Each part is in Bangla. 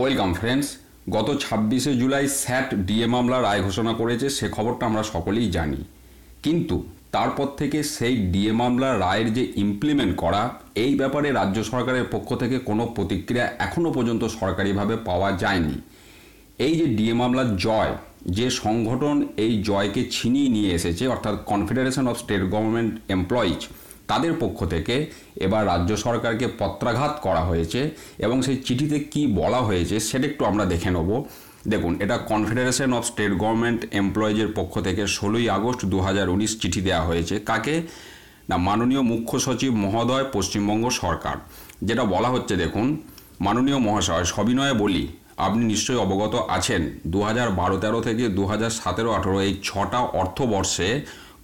ওয়েলকাম ফ্রেন্ডস গত ছাব্বিশে জুলাই স্যাট ডিএ মামলা রায় ঘোষণা করেছে সে খবরটা আমরা সকলেই জানি কিন্তু তারপর থেকে সেই ডিএ মামলার রায়ের যে ইমপ্লিমেন্ট করা এই ব্যাপারে রাজ্য সরকারের পক্ষ থেকে কোনো প্রতিক্রিয়া এখনও পর্যন্ত সরকারিভাবে পাওয়া যায়নি এই যে ডিএ মামলার জয় যে সংগঠন এই জয়কে ছিনিয়ে নিয়ে এসেছে অর্থাৎ confederation of state government employees তাদের পক্ষ থেকে এবার রাজ্য সরকারকে পত্রাঘাত করা হয়েছে এবং সেই চিঠিতে কি বলা হয়েছে সেটা একটু আমরা দেখে নেব দেখুন এটা কনফেডারেশন অফ স্টেট গভর্নমেন্ট এমপ্লয়িজের পক্ষ থেকে ষোলোই আগস্ট দু চিঠি দেওয়া হয়েছে কাকে না মাননীয় মুখ্য সচিব মহোদয় পশ্চিমবঙ্গ সরকার যেটা বলা হচ্ছে দেখুন মাননীয় মহাশয় সবিনয়ে বলি আপনি নিশ্চয়ই অবগত আছেন দু হাজার বারো তেরো থেকে দু হাজার সতেরো আঠেরো এই ছটা অর্থবর্ষে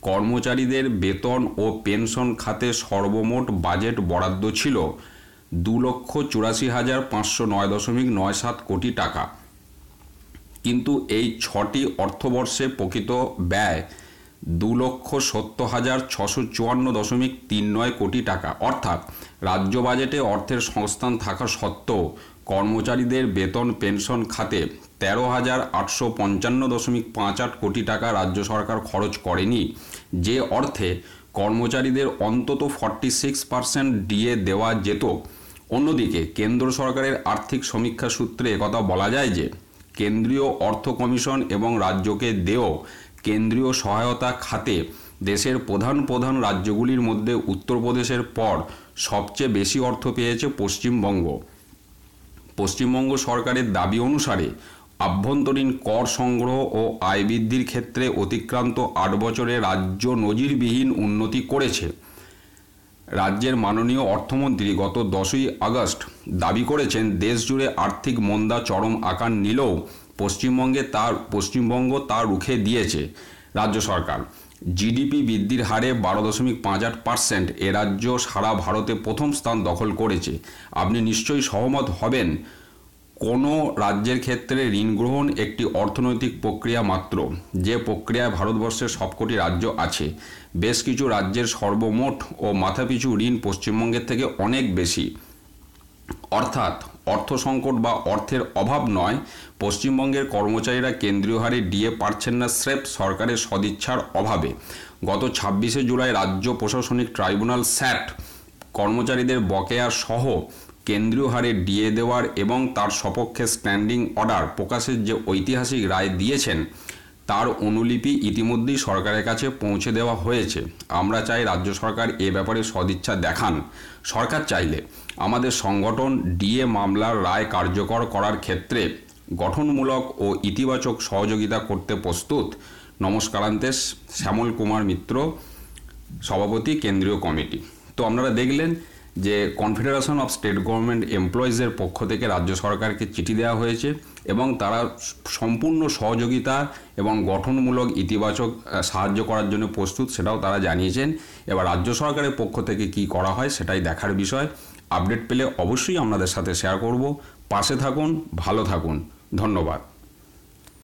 কর্মচারীদের বেতন ও পেনশন খাতে সর্বমোট বাজেট বরাদ্দ ছিল দু লক্ষ চুরাশি হাজার পাঁচশো নয় দশমিক নয় সাত কোটি টাকা কিন্তু এই ছটি অর্থবর্ষে প্রকৃত ব্যয় দু লক্ষ সত্তর হাজার ছশো চুয়ান্ন দশমিক তিন নয় কোটি টাকা অর্থাৎ রাজ্য বাজেটে অর্থের সংস্থান থাকা সত্ত্বেও কর্মচারীদের বেতন পেনশন খাতে তেরো হাজার আটশো পঞ্চান্ন দশমিক পাঁচ আট কোটি টাকা রাজ্য সরকার খরচ করেনি যে অর্থে কর্মচারীদের অন্তত ফর্টি সিক্স পার্সেন্ট ডিএ দেওয়া যেত অন্যদিকে কেন্দ্র সরকারের আর্থিক সমীক্ষা সূত্রে একথা বলা যায় যে কেন্দ্রীয় অর্থ কমিশন এবং রাজ্যকে দেও কেন্দ্রীয় সহায়তা খাতে দেশের প্রধান প্রধান রাজ্যগুলির মধ্যে উত্তরপ্রদেশের পর সবচেয়ে বেশি অর্থ পেয়েছে পশ্চিমবঙ্গ পশ্চিমবঙ্গ সরকারের দাবি অনুসারে আভ্যন্তরীণ কর সংগ্রহ ও আয় বৃদ্ধির ক্ষেত্রে অতিক্রান্ত আট বছরে রাজ্য নজিরবিহীন উন্নতি করেছে রাজ্যের মাননীয় অর্থমন্ত্রী গত দশই আগস্ট দাবি করেছেন দেশজুড়ে আর্থিক মন্দা চরম আকার নিলেও পশ্চিমবঙ্গে তার পশ্চিমবঙ্গ তা রুখে দিয়েছে রাজ্য সরকার জিডিপি বৃদ্ধির হারে বারো দশমিক পাঁচ আট পার্সেন্ট এ রাজ্য সারা ভারতে প্রথম স্থান দখল করেছে আপনি নিশ্চয়ই সহমত হবেন কোনো রাজ্যের ক্ষেত্রে ঋণ গ্রহণ একটি অর্থনৈতিক প্রক্রিয়া মাত্র যে প্রক্রিয়ায় ভারতবর্ষের সবকটি রাজ্য আছে বেশ কিছু রাজ্যের সর্বমোট ও মাথাপিছু ঋণ পশ্চিমবঙ্গের থেকে অনেক বেশি অর্থাৎ অর্থ সংকট বা অর্থের অভাব নয় পশ্চিমবঙ্গের কর্মচারীরা কেন্দ্রীয় হারে ডিএ পারছেন না স্রেফ সরকারের সদিচ্ছার অভাবে গত ছাব্বিশে জুলাই রাজ্য প্রশাসনিক ট্রাইব্যুনাল স্যাট কর্মচারীদের বকেয়া সহ কেন্দ্রীয় হারে ডিএ দেওয়ার এবং তার সপক্ষে স্ট্যান্ডিং অর্ডার প্রকাশের যে ঐতিহাসিক রায় দিয়েছেন তার অনুলিপি ইতিমধ্যেই সরকারের কাছে পৌঁছে দেওয়া হয়েছে আমরা চাই রাজ্য সরকার এ ব্যাপারে সদিচ্ছা দেখান সরকার চাইলে আমাদের সংগঠন ডিএ মামলার রায় কার্যকর করার ক্ষেত্রে গঠনমূলক ও ইতিবাচক সহযোগিতা করতে প্রস্তুত নমস্কারান্তে শ্যামল কুমার মিত্র সভাপতি কেন্দ্রীয় কমিটি তো আপনারা দেখলেন যে কনফেডারেশন অফ স্টেট গভর্নমেন্ট এমপ্লয়িজের পক্ষ থেকে রাজ্য সরকারকে চিঠি দেওয়া হয়েছে এবং তারা সম্পূর্ণ সহযোগিতা এবং গঠনমূলক ইতিবাচক সাহায্য করার জন্য প্রস্তুত সেটাও তারা জানিয়েছেন এবার রাজ্য সরকারের পক্ষ থেকে কি করা হয় সেটাই দেখার বিষয় আপডেট পেলে অবশ্যই আপনাদের সাথে শেয়ার করব পাশে থাকুন ভালো থাকুন ধন্যবাদ